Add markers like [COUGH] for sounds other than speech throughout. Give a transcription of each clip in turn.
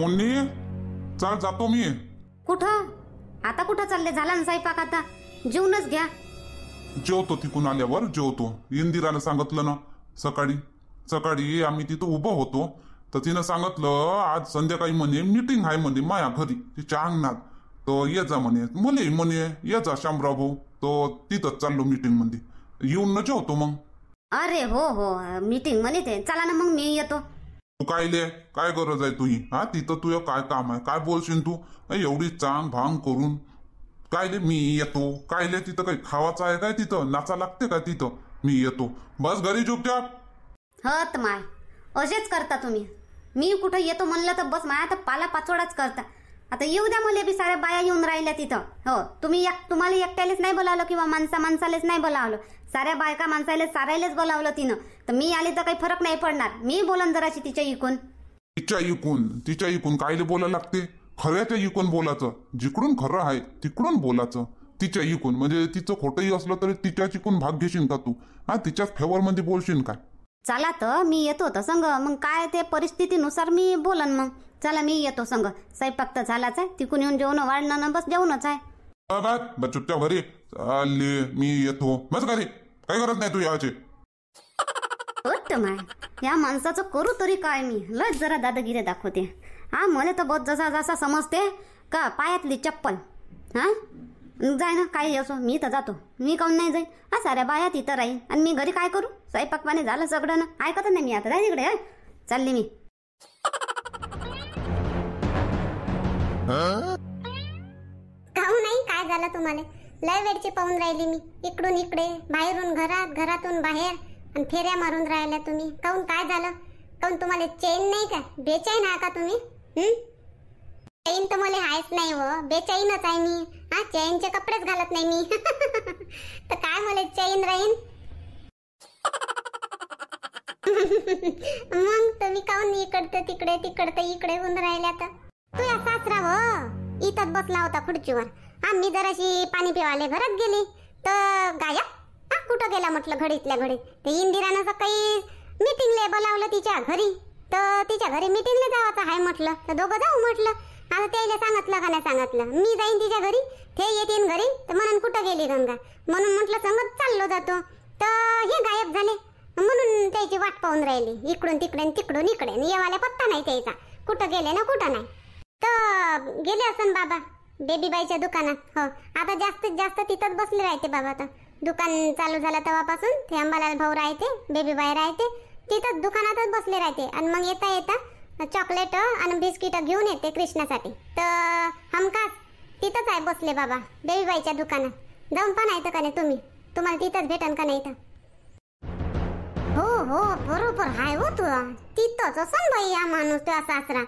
मुन्नी चल जातो मी कुठं आता कुठं चालले झाला ना आता घ्या जेवतो तिकून आल्यावर जेवतो इंदिराला सांगितलं ना सकाळी सकाळी आम्ही तिथं उभं होतो तर तिनं सांगितलं आज संध्याकाळी म्हणे मीटिंग आहे म्हणे माया घरी तिच्या अंगणात तो ये जा म्हणे मुले म्हणे ये जा शामराव भाऊ तो तिथंच चाललो मीटिंग मध्ये येऊन न जेवतो मग अरे हो हो मीटिंग म्हणे ते चला ना मग मी येतो तू काय ले काय गरज आहे तुझी हा तिथं तुझं काय काम आहे काय बोलशील तू एवढी चांग भांग करून काय ले मी येतो काय ले तिथं काही खावाचं आहे काय तिथं नाचा लागते का तिथं मी येतो बस घरी चुपचाप हत माय असेच करता तुम्ही मी कुठं येतो म्हणलं तर बस माय आता पाला पाचोडाच करता आता येऊ द्या मला बी साऱ्या बाया येऊन राहिल्या तिथं हो तुम्ही एक तुम्हाला एकट्यालेच नाही बोलावलं किंवा माणसा माणसालेच नाही बोलावलं साऱ्या बायका माणसाला सारायलाच बोलावलं तिनं तर मी आली तर काही फरक नाही पडणार मी बोलन जराशी तिच्या इकून तिच्या इकून तिच्या इकून कायले बोला लागते खऱ्याच्या इकून बोलायचं जिकडून खरं आहे तिकडून बोलायचं तिच्या इकून म्हणजे तिचं खोटंही असलं तरी तिच्या चिकून भाग घेशील का तू हा तिच्याच मध्ये बोलशील का चला तर मी येतो तर संग मग काय ते परिस्थितीनुसार मी बोलन मग चला मी येतो संग स्वयंपाक तर झालाच आहे तिकून येऊन जेवण वाढणं बस जेवणच आहे बाबा बर चुपचाप घरी मी येतो बस घरी काही गरज नाही तू यायची [LAUGHS] या माणसाचं करू तरी काय मी लज जरा दादागिरे दाखवते हा मला तर बस जसा जसा समजते का पायातली चप्पल हा जाय ना काही असो मी तर जातो मी काऊन नाही जाई हा साऱ्या बाया तिथं राहील आणि मी घरी काय करू स्वयंपाकपाने झालं सगळं ना ऐकत नाही मी आता जाय तिकडे चालली मी पाहू नाही काय झालं तुम्हाला लय वेळची पाहून राहिली मी इकडून इकडे बाहेरून घरात घरातून बाहेर आणि फेऱ्या मारून राहिल्या तुम्ही काऊन काय झालं काऊन तुम्हाला चैन नाही का बेचैन आहे का तुम्ही चैन तर मला आहेच नाही हो बेचैनच आहे मी हा चैनचे कपडेच घालत नाही मी [LAUGHS] तर काय मला चैन राहीन [LAUGHS] मग तुम्ही काऊन इकडतं तिकडे तिकडतं इकडे होऊन राहिल्या तर तू या सासरा हो इथं बसला होता खुर्चीवर आम्ही जराशी पाणी पिवाले घरात गेली तर गायब हा कुठं गेला म्हटलं घडीतल्या घडी ते इंदिरानं सकाळी मिटिंगले बोलावलं तिच्या घरी तर तिच्या घरी मिटिंगला जावाचं आहे म्हटलं तर दोघं जाऊ म्हटलं आता त्याला सांगितलं का नाही सांगितलं मी जाईन तिच्या घरी ते येतीन घरी तर म्हणून कुठं गेली गंगा म्हणून म्हटलं समज चाललो जातो तर हे गायब झाले म्हणून त्याची वाट पाहून राहिली इकडून तिकडून तिकडून इकडे येवाला पत्ता नाही त्याचा कुठं गेले ना कुठं नाही तर गेले असन बाबा बेबीबाईच्या दुकानात हो आता जास्तीत जास्त तिथंच बसले राहते बाबा आता दुकान चालू झालं तेव्हापासून ते अंबालाल भाऊ राहते बेबीबाई राहते तिथंच दुकानातच बसले राहते आणि मग येता येता चॉकलेट आणि बिस्किट घेऊन येते कृष्णासाठी तर हमका तिथंच आहे बसले बाबा बेबीबाईच्या दुकानात जाऊन पण आहे का नाही तुम्ही तुम्हाला तिथंच भेटन का नाही तर हो हो बरोबर हाय हो तू तिथंच असं बाई या माणूस असा आसरा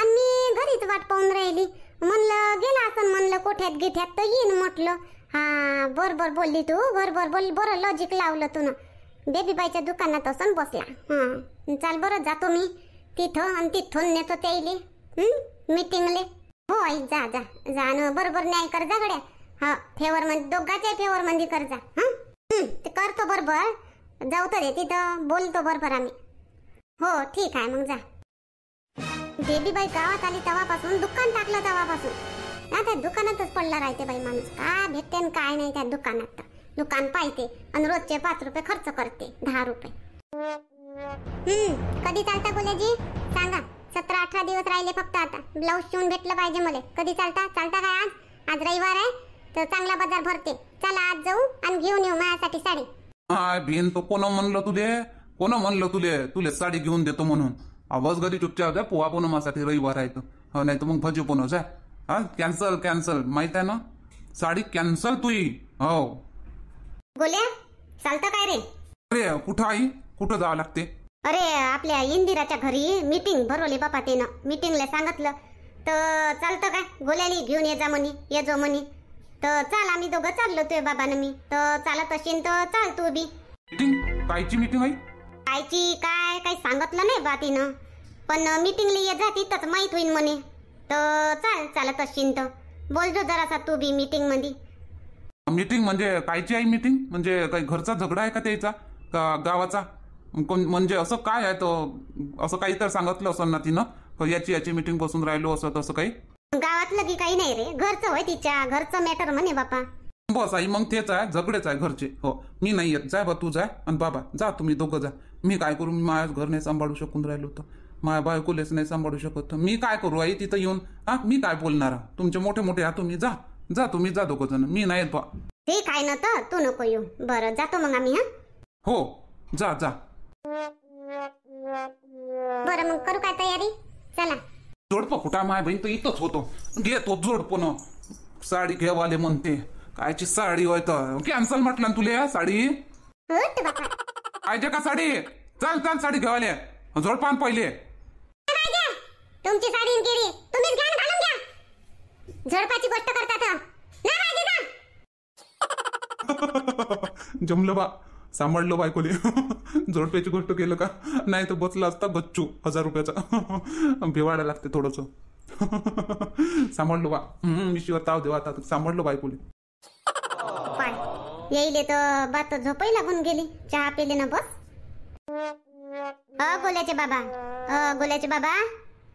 आणि मी घरीच वाट पाहून राहिली म्हणलं गेला असं म्हणलं कोठ्यात गिठ्यात तर येईन म्हटलं हा बरोबर बोलली तू बरोबर बोल बरं लॉजिक लावलं तू ना बेबीबाईच्या दुकानात असून बसला हां चाल बरं जातो मी तिथं आणि तिथून नेतो त्याईले मीटिंगले हो आई जा जा जा न बरोबर न्याय कर जा गड्या हा फेवर म्हणजे दोघाच्या फेवर म्हणजे कर जा ते करतो बरोबर जाऊ तर तिथं बोलतो बरोबर आम्ही हो ठीक आहे मग जा बेबीबाई गावात आली तेव्हापासून दुकान टाकलं तेव्हापासून आता दुकानातच पडला राहते बाई माणूस काय भेटते काय नाही त्या दुकानात दुकान पाहिजे आणि रोजचे पाच रुपये खर्च करते दहा रुपये हम्म कधी चालता गोल्याजी सांगा सतरा अठरा दिवस राहिले फक्त आता ब्लाऊज शिवून भेटलं पाहिजे मला कधी चालता चालता काय आज आज रविवार आहे तर चांगला बाजार भरते चला आज जाऊ आणि घेऊन येऊ माझ्यासाठी साडी हाय बिन तो कोण म्हणलं तुले कोण म्हणलं तुले तुले साडी घेऊन देतो म्हणून बस घरी चुपचाप जा पोहा पण बनवण्यासाठी रविवार आहे हो नाही तर मग भजी पण जा हा कॅन्सल कॅन्सल माहित आहे ना साडी कॅन्सल तुई हो गोल्या चालतं काय रे अरे कुठं आई कुठं जावं लागते अरे आपल्या इंदिराच्या घरी मीटिंग भरवली बापा तिनं मीटिंगला सांगितलं तर चालतं काय गोल्याने घेऊन ये जा म्हणी ये जो म्हणी तर चाल आम्ही दोघं चाललो तुय बाबानं मी तर चालत असेल तर चाल तू बी मीटिंग कायची मीटिंग आई कायची काय काही सांगितलं नाही बा तिनं पण मीटिंगला येत जाती तच माहीत होईन म्हणे तर चाल चालत असशील तर बोलजो जरासा तू बी मीटिंग मध्ये मीटिंग म्हणजे कायची आहे मीटिंग म्हणजे काही घरचा झगडा आहे का त्याचा का गावाचा कोण म्हणजे असं काय आहे तो असं काही तर सांगितलं असं ना तिनं याची याची मीटिंग बसून राहिलो असं तसं काही गावातलं की काही नाही रे घरचं होय तिच्या घरचं मॅटर म्हणे बापा बस आई मग तेच आहे झगडेच आहे घरचे हो मी नाही येत जा बा तू जा आणि बाबा जा तुम्ही दोघं जा मी काय करू मी माझ्या घर नाही सांभाळू शकून राहिलो होतं माय बायकोलेच नाही सांभाळू शकत मी काय करू आई तिथं येऊन हा मी काय बोलणार तुमचे मोठे मोठे हा तुम्ही जा जा तुम्ही जा दोघ जण मी नाही येतो ठीक आहे ना तर तू नको येऊ बरं जातो मग आम्ही हा हो जा जा बरं मग करू काय तयारी चला जोडप कुठा माय बहीण तू इथंच होतो घेतो न साडी घेवाले म्हणते कायची साडी होय तर कॅन्सल म्हटलं तुला साडी काय का साडी चल चल साडी घेवाले झोडपान पहिले तुमची तुम्हीच घ्या झोडपाची गोष्ट करतात हो. [LAUGHS] जमलं बा सांभाळलो बायकोले [LAUGHS] झोडप्याची गोष्ट केलं का नाही तर बसला असता बच्चू हजार रुपयाचा [LAUGHS] भिवाडा लागते थोडस सांभाळलो बा मी ताव देवा आता सांभाळलो बायकोले येईल तर बात झोपही लागून गेली चहा पेले ना बस अ गोल्याचे बाबा अ गोल्याचे बाबा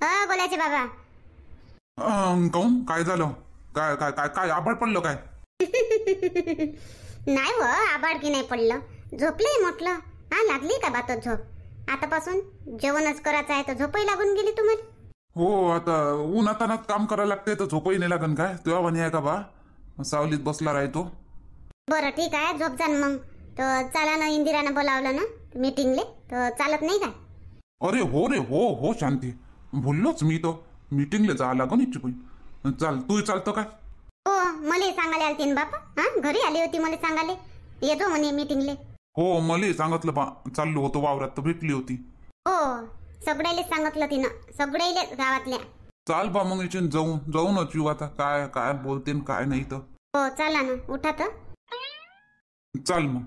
अ गोल्याचे बाबा अं, काय झालं काय काय काय काय पडलं काय [LAUGHS] नाही व आबाड की नाही पडलं झोपले म्हटलं हा लागली का बातो झोप आतापासून जेवणच करायचं आहे तर झोपही लागून गेली तुम्ही हो आता ऊन आता काम करायला लागते तर झोपही नाही लागन काय तुझ्या म्हणे का बा सावलीत बसला राहतो बरं ठीक आहे झोप जा मग तर चला ना इंदिरानं बोलावलं ना मीटिंगले चालत नाही का अरे हो रे हो हो शांती बोललोच मी तो मीटिंगला जावं लागून इच्छुक चाल तू चालतो काय हो मले सांगायला आले तीन बापा हा घरी आली होती मला सांगाले येतो म्हणे मीटिंगले हो मले सांगितलं बा चाललो होतो वावरात तर भेटली होती हो सगळ्याले सांगितलं तिनं सगळ्याले गावातल्या चाल बा मग इथे जाऊ जाऊनच येऊ आता काय काय बोलते काय नाही तर हो चला ना उठा तर चाल मग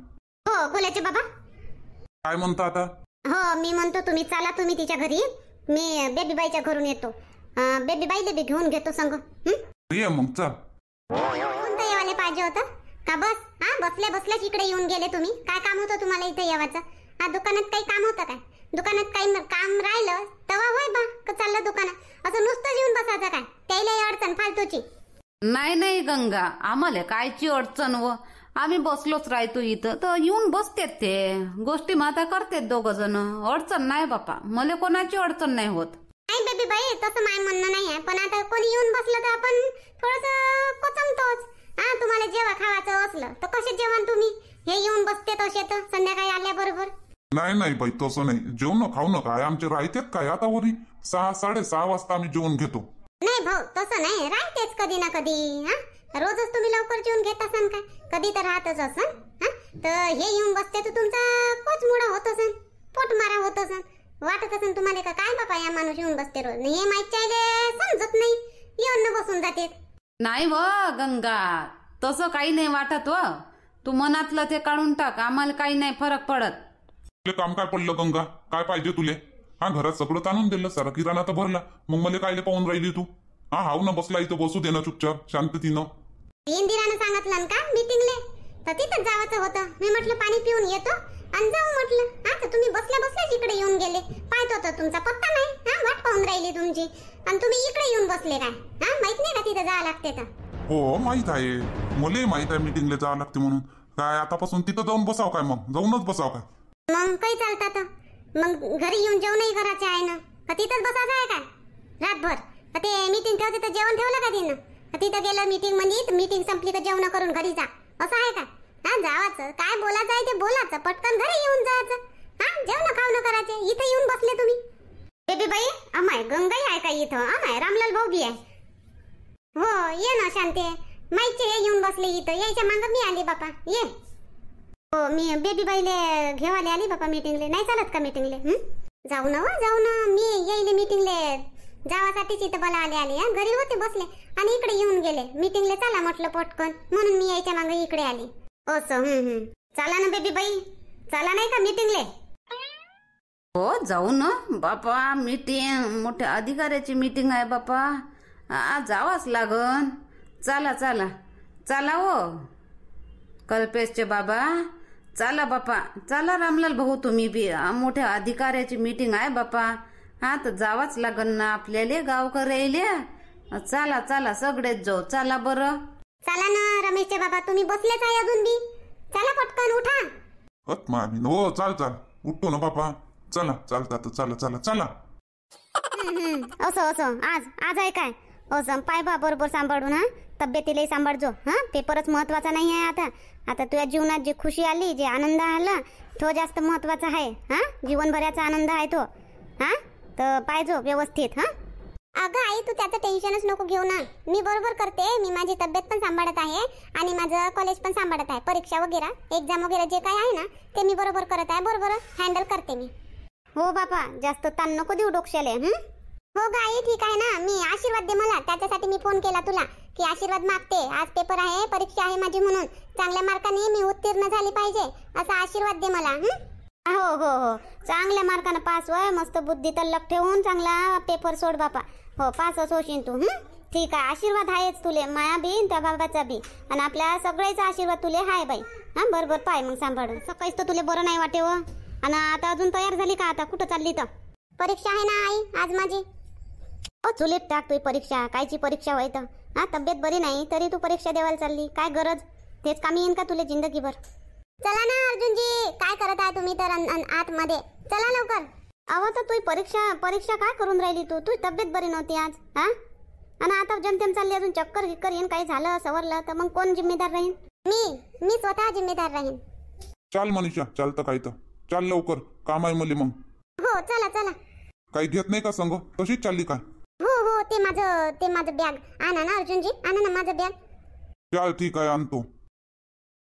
हो बोलायचे बाबा काय म्हणतो आता हो मी म्हणतो तुम्ही चला तुम्ही तिच्या घरी मी बेबी बाईच्या घरून येतो बेबी बाई घेऊन घेतो संग ये मग चल कोणतं येवाले पाहिजे होतं का बस हा बसले बसल्याच इकडे येऊन गेले तुम्ही काय काम होतं तुम्हाला इथे येवाचं हा दुकानात काही काम होतं काय दुकानात काही काम राहिलं तवा होय बा का चाललं दुकानात असं नुसतं येऊन बसायचं काय त्याला अडचण फालतूची नाही नाही गंगा आम्हाला कायची अडचण व आम्ही बसलोच राहतो इथं तर येऊन बसतेत ते गोष्टी माता करतेत दोघ जण अडचण नाही बापा मला कोणाची अडचण नाही होत नाही बेबी बाई तसं माय म्हणणं नाही पण आता कोणी येऊन बसलं तर आपण थोडस कोचमतोच हा तुम्हाला जेव्हा खावायचं असलं तर कसे जेवण तुम्ही हे येऊन बसते तसे तर संध्याकाळी आल्याबरोबर नाही नाही बाई तसं नाही जेवण खाऊ नका आमचे रायतेत काय आता वरी सहा साडे सहा वाजता आम्ही जेवण घेतो नाही भाऊ तसं नाही राहतेच कधी ना कधी हा रोजच तुम्ही लवकर जेवण घेत असाल का कधी तर राहतच असन हा तर हे येऊन बसते तर तुमचा कोच मुडा होत असन पोट मारा होत असन वाटत असन तुम्हाला का काय बाबा या माणूस येऊन बसते रोज हे माहीत समजत नाही येऊन न बसून जाते नाही व गंगा तसं काही नाही वाटत व तू मनातलं ते काढून टाक आम्हाला काही नाही फरक पडत तुले काम काय पडलं गंगा काय पाहिजे तुले हा घरात सगळं ताणून दिलं सारा किराणा तर भरला मग मला कायले पाहून राहिली तू हा हाव ना बसला इथं बसू दे ना चुपचाप शांततीनं इंदिरानं सांगितलं का मीटिंगले तर तिथं जावंच होतं मी म्हटलं पाणी पिऊन येतो आणि जाऊ म्हटलं हा तर तुम्ही बसल्या बसल्या इकडे येऊन गेले पाहतो तर तुमचा पत्ता नाही हा वाट पाहून राहिली तुमची आणि तुम्ही इकडे येऊन बसले काय हा माहित नाही का तिथं जावं लागते तर हो माहित आहे मला माहित आहे मीटिंगला जावं लागते म्हणून काय आतापासून तिथं जाऊन बसाव काय मग जाऊनच बसाव काय मग काही चालतात मग घरी येऊन जेवणही करायचे आहे ना का तिथंच बसायचं आहे काय रातभर ते मीटिंग ठेवते तर जेवण ठेवलं का तिनं तिथं गेलं मीटिंग म्हणजे मीटिंग संपली तर जेवण करून घरी जा असं आहे का हा जावाचं काय बोलायचं आहे ते बोलायचं पटकन घरी येऊन जायचं हा जेवण खावणं करायचे इथं येऊन बसले तुम्ही बेबी बाई अमाय गंगाई आहे का इथं अमाय रामलाल भाऊ आहे हो ये ना शांते माईचे हे येऊन बसले इथं यायच्या मागं मी आली बापा ये हो मी बेबी बाईले घेवाले आली बापा मीटिंगले नाही चालत का मीटिंगले जाऊ ना हो जाऊ ना मी येईले मीटिंगले जावासाठी इथं मला आले आले या घरी होते बसले आणि इकडे येऊन गेले मीटिंगला चला म्हटलं पटकन म्हणून मी यायच्या मागे इकडे आली ओस हम्म हम्म चला ना बेबी बाई चला नाही का मीटिंगले हो जाऊ ना बापा मीटिंग मोठ्या अधिकाऱ्याची मीटिंग आहे बापा आ जावाच लागन चला चला चला हो कल्पेशचे बाबा चला बापा चला रामलाल भाऊ तुम्ही बी मोठ्या अधिकाऱ्याची मीटिंग आहे बापा हा तर जावाच लागन ना आपल्याले गावकर यायल्या चला चला सगळेच जाऊ चला बर चला ना रमेशचे बाबा तुम्ही बसलेच आहे अजून बी चला पटकन उठा होत मामी हो चाल चाल उठतो ना बापा चला चल आता चला चला चला असो असो आज आज आहे काय असं पाय बा बरोबर सांभाळून हा तब्येतीलाही जो हा पेपरच महत्वाचा नाही आहे आता आता तुझ्या जीवनात जी खुशी आली जे आनंद आला तो जास्त महत्वाचा आहे हा जीवनभराचा आनंद आहे तो हा तर पाहिजो व्यवस्थित हां अगं आई तू त्याचं टेन्शनच नको घेऊ ना मी बरोबर करते मी माझी तब्येत पण सांभाळत आहे आणि माझं कॉलेज पण सांभाळत आहे परीक्षा वगैरे एक्झाम वगैरे जे काय आहे ना ते मी बरोबर करत आहे बरोबर हँडल करते मी हो बापा जास्त ताण नको देऊ डोक्याले हो ग आई ठीक आहे ना मी आशीर्वाद दे मला त्याच्यासाठी मी फोन केला तुला की आशीर्वाद मागते आज पेपर आहे परीक्षा आहे माझी म्हणून चांगल्या मार्काने मी उत्तीर्ण झाली पाहिजे असा आशीर्वाद दे मला हं हो हो हो चांगल्या मार्कानं पास वय मस्त बुद्धी तल्लक ठेवून चांगला पेपर सोड बापा हो व होशील तू ठीक आहे आशीर्वाद आहेच तुले माया बी त्या बाबाचा बी आणि आपल्या सगळ्याचा आशीर्वाद तुले हाय बाई हां बरोबर पाय मग सांभाळ सकाळीच तर तुले बरं नाही वाटे व हो. आणि आता अजून तयार झाली का आता कुठं चालली तर परीक्षा आहे ना आई आज माझी ओ चुलीत टाक तुझी परीक्षा कायची परीक्षा व्हाय तर तब्येत बरी नाही तरी तू परीक्षा देवायला चालली काय गरज तेच कामी येईन का तुले जिंदगीभर चला ना अर्जुनजी काय करत आहे तुम्ही तर आत मध्ये चला लवकर अहो तर तू परीक्षा परीक्षा काय करून राहिली तू तुझी तब्येत बरी नव्हती आज हा आणि आता जमतेम चालली अजून चक्कर गिक्कर येईन काही झालं सवरलं तर मग कोण जिम्मेदार राहीन मी मी स्वतः जिम्मेदार राहीन चाल मनीषा तर काय तर चल लवकर काम आहे मुली मग हो चला चला काही घेत नाही का संग तशीच चालली काय हो हो ते माझं ते माझं बॅग आणा ना अर्जुनजी आणा ना माझं बॅग चाल ठीक आहे आणतो